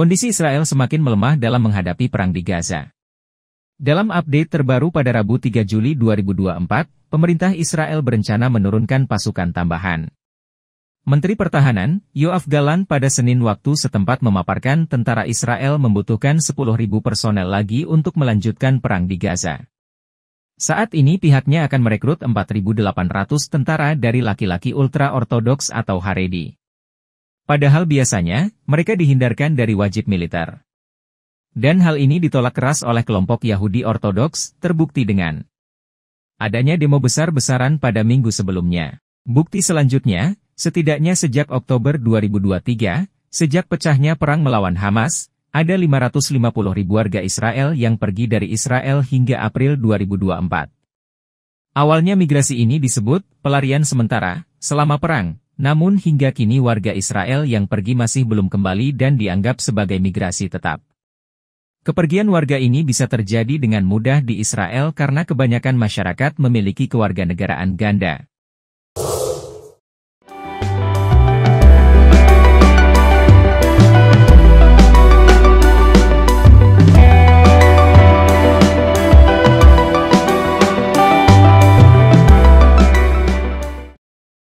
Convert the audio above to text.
Kondisi Israel semakin melemah dalam menghadapi perang di Gaza. Dalam update terbaru pada Rabu 3 Juli 2024, pemerintah Israel berencana menurunkan pasukan tambahan. Menteri Pertahanan, Yoav Galan pada Senin waktu setempat memaparkan tentara Israel membutuhkan 10.000 personel lagi untuk melanjutkan perang di Gaza. Saat ini pihaknya akan merekrut 4.800 tentara dari laki-laki ultra-ortodoks atau Haredi. Padahal biasanya, mereka dihindarkan dari wajib militer. Dan hal ini ditolak keras oleh kelompok Yahudi Ortodoks, terbukti dengan adanya demo besar-besaran pada minggu sebelumnya. Bukti selanjutnya, setidaknya sejak Oktober 2023, sejak pecahnya perang melawan Hamas, ada 550 ribu warga Israel yang pergi dari Israel hingga April 2024. Awalnya migrasi ini disebut pelarian sementara, selama perang, namun hingga kini warga Israel yang pergi masih belum kembali dan dianggap sebagai migrasi tetap. Kepergian warga ini bisa terjadi dengan mudah di Israel karena kebanyakan masyarakat memiliki kewarganegaraan ganda.